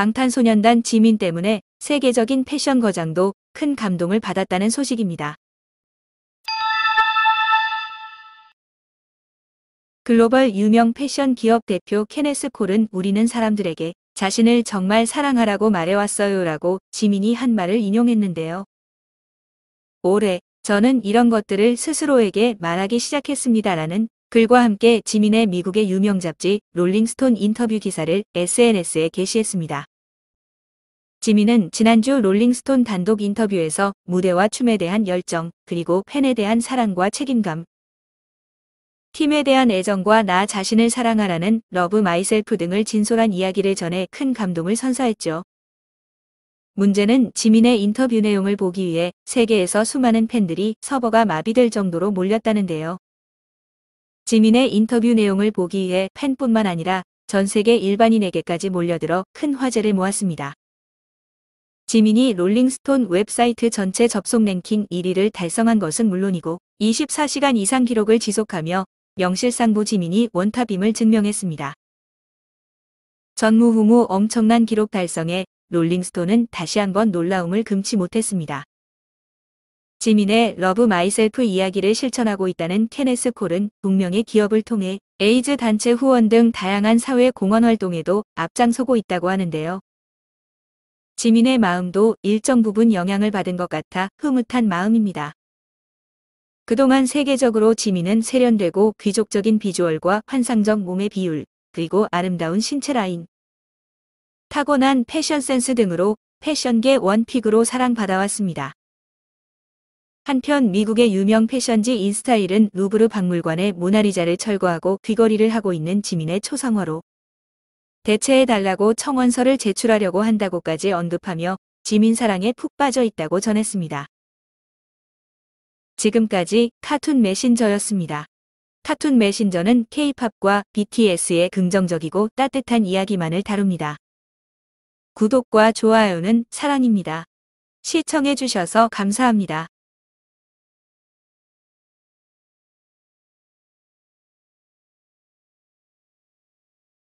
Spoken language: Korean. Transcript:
방탄소년단 지민 때문에 세계적인 패션 거장도 큰 감동을 받았다는 소식입니다. 글로벌 유명 패션 기업 대표 케네스 콜은 우리는 사람들에게 자신을 정말 사랑하라고 말해왔어요 라고 지민이 한 말을 인용했는데요. 올해 저는 이런 것들을 스스로에게 말하기 시작했습니다 라는 글과 함께 지민의 미국의 유명 잡지 롤링스톤 인터뷰 기사를 SNS에 게시했습니다. 지민은 지난주 롤링스톤 단독 인터뷰에서 무대와 춤에 대한 열정, 그리고 팬에 대한 사랑과 책임감, 팀에 대한 애정과 나 자신을 사랑하라는 러브 마이셀프 등을 진솔한 이야기를 전해 큰 감동을 선사했죠. 문제는 지민의 인터뷰 내용을 보기 위해 세계에서 수많은 팬들이 서버가 마비될 정도로 몰렸다는데요. 지민의 인터뷰 내용을 보기 위해 팬뿐만 아니라 전 세계 일반인에게까지 몰려들어 큰 화제를 모았습니다. 지민이 롤링스톤 웹사이트 전체 접속 랭킹 1위를 달성한 것은 물론이고 24시간 이상 기록을 지속하며 명실상부 지민이 원탑임을 증명했습니다. 전무후무 엄청난 기록 달성에 롤링스톤은 다시 한번 놀라움을 금치 못했습니다. 지민의 러브 마이셀프 이야기를 실천하고 있다는 케네스 콜은 동명의 기업을 통해 에이즈 단체 후원 등 다양한 사회 공헌 활동에도 앞장서고 있다고 하는데요. 지민의 마음도 일정 부분 영향을 받은 것 같아 흐뭇한 마음입니다. 그동안 세계적으로 지민은 세련되고 귀족적인 비주얼과 환상적 몸의 비율, 그리고 아름다운 신체 라인, 타고난 패션 센스 등으로 패션계 원픽으로 사랑받아왔습니다. 한편 미국의 유명 패션지 인스타일은 루브르 박물관의 모나리자를 철거하고 귀걸이를 하고 있는 지민의 초상화로 대체해달라고 청원서를 제출하려고 한다고까지 언급하며 지민사랑에 푹 빠져 있다고 전했습니다. 지금까지 카툰 메신저였습니다. 카툰 메신저는 K-팝과 BTS의 긍정적이고 따뜻한 이야기만을 다룹니다. 구독과 좋아요는 사랑입니다. 시청해주셔서 감사합니다.